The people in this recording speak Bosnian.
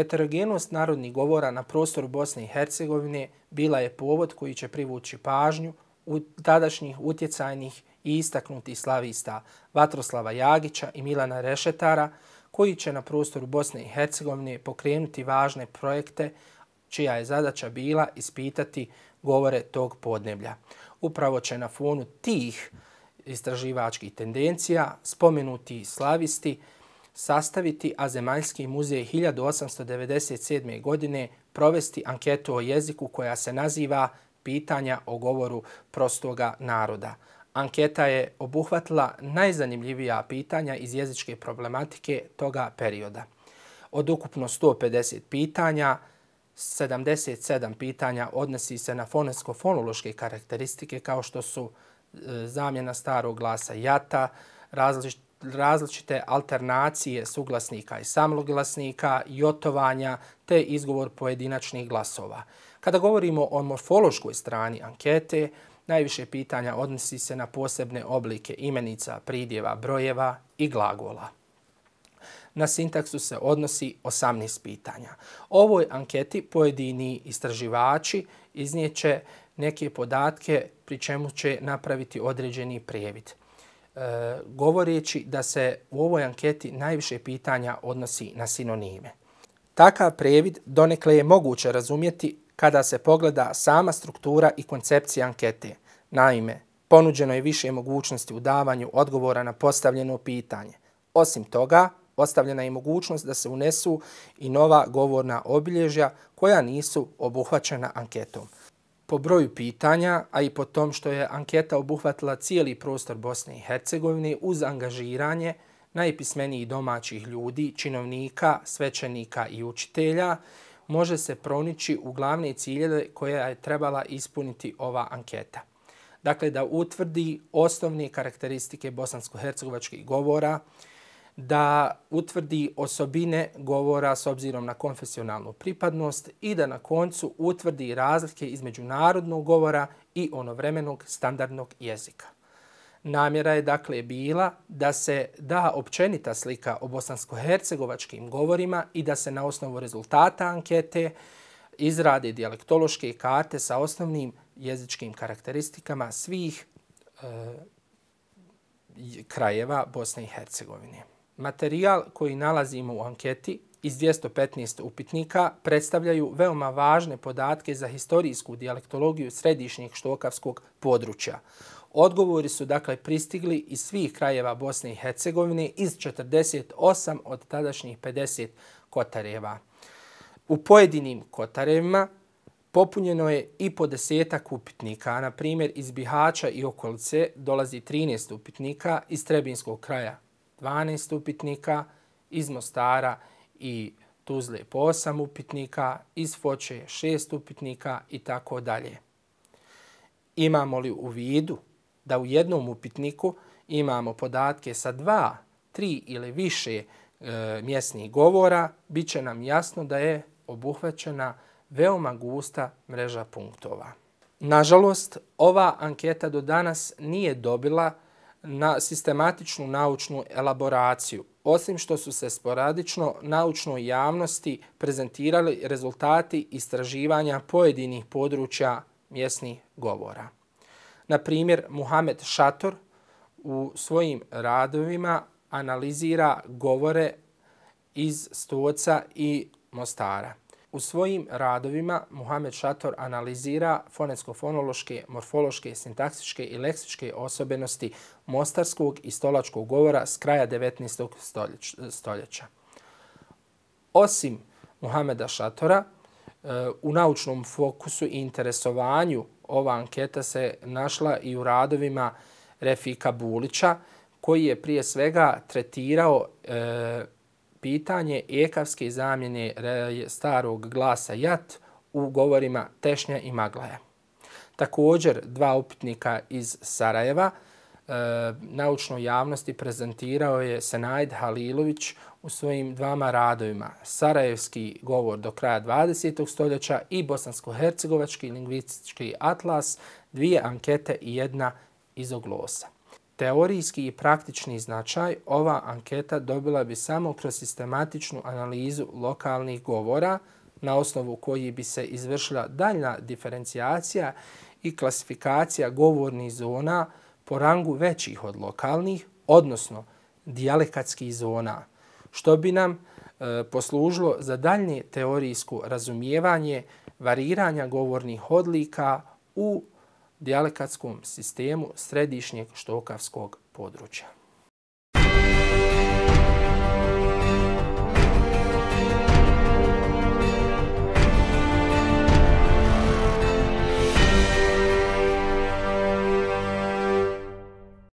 Heterogenost narodnih govora na prostoru Bosne i Hercegovine bila je povod koji će privući pažnju u tadašnjih utjecajnih i istaknutih slavista Vatroslava Jagića i Milana Rešetara, koji će na prostoru Bosne i Hercegovine pokrenuti važne projekte čija je zadaća bila ispitati govore tog podneblja. Upravo će na fonu tih istraživačkih tendencija spomenuti slavisti sastaviti, a Zemaljski muzej 1897. godine provesti anketu o jeziku koja se naziva Pitanja o govoru prostoga naroda. Anketa je obuhvatila najzanimljivija pitanja iz jezičke problematike toga perioda. Od ukupno 150 pitanja, 77 pitanja odnosi se na fonetsko fonološke karakteristike kao što su e, zamjena starog glasa jata, različite različite alternacije suglasnika i samoglasnika, jotovanja te izgovor pojedinačnih glasova. Kada govorimo o morfološkoj strani ankete, najviše pitanja odnosi se na posebne oblike imenica, pridjeva, brojeva i glagola. Na sintaksu se odnosi 18 pitanja. O ovoj anketi pojedini istraživači iznijeće neke podatke pri čemu će napraviti određeni prijevid. E, govoreći da se u ovoj anketi najviše pitanja odnosi na sinonime. Takav previd donekle je moguće razumjeti kada se pogleda sama struktura i koncepcija ankete. Naime, ponuđeno je više mogućnosti u davanju odgovora na postavljeno pitanje. Osim toga, ostavljena je mogućnost da se unesu i nova govorna obilježja koja nisu obuhvaćena anketom po broju pitanja, a i po tom što je anketa obuhvatila cijeli prostor Bosne i Hercegovine uz angažiranje najpismenijih domaćih ljudi, činovnika, svećenika i učitelja, može se pronići u glavne ciljeve koje je trebala ispuniti ova anketa. Dakle, da utvrdi osnovne karakteristike bosansko-hercegovačkih govora, da utvrdi osobine govora s obzirom na konfesionalnu pripadnost i da na koncu utvrdi razlike između narodnog govora i onovremenog standardnog jezika. Namjera je dakle bila da se da općenita slika o bosansko-hercegovačkim govorima i da se na osnovu rezultata ankete izrade dijalektološke karte sa osnovnim jezičkim karakteristikama svih e, krajeva Bosne i Hercegovine materijal koji nalazimo u anketi iz 215 upitnika predstavljaju veoma važne podatke za historijsku dijalektologiju središnjeg štokavskog područja. Odgovori su dakle pristigli iz svih krajeva Bosne i Hercegovine iz 48 od tadašnjih 50 kotareva. U pojedinim kotarevima popunjeno je i po desetak upitnika, na primjer iz Bihaća i okolice dolazi 13 upitnika iz Trebinskog kraja 12 upitnika, iz Mostara i Tuzle po 8 upitnika, iz Foče 6 upitnika i tako dalje. Imamo li u vidu da u jednom upitniku imamo podatke sa dva, tri ili više e, mjesnih govora, bit će nam jasno da je obuhvaćena veoma gusta mreža punktova. Nažalost, ova anketa do danas nije dobila na sistematičnu naučnu elaboraciju. Osim što su se sporadično naučnoj javnosti prezentirali rezultati istraživanja pojedinih područja mjesnih govora. Na primjer, Muhamed Šator u svojim radovima analizira govore iz Stoca i Mostara. U svojim radovima Muhammed Šator analizira fonetsko-fonološke, morfološke, sintaksičke i leksičke osobenosti mostarskog i stolačkog govora s kraja 19. stoljeća. Osim Muhameda Šatora, e, u naučnom fokusu i interesovanju ova anketa se našla i u radovima Refika Bulića, koji je prije svega tretirao e, pitanje ekavske zamjene e, starog glasa jat u govorima tešnja i maglaja. Također, dva upitnika iz Sarajeva e, naučno javnosti prezentirao je Senajd Halilović u svojim dvama radovima Sarajevski govor do kraja 20. stoljeća i Bosansko-Hercegovački lingvistički atlas, dvije ankete i jedna izoglosa teorijski i praktični značaj, ova anketa dobila bi samo kroz sistematičnu analizu lokalnih govora na osnovu koji bi se izvršila daljna diferencijacija i klasifikacija govornih zona po rangu većih od lokalnih, odnosno dijalekatskih zona, što bi nam e, poslužilo za daljnje teorijsko razumijevanje variranja govornih odlika u dijalekatskom sistemu središnjeg štokavskog područja.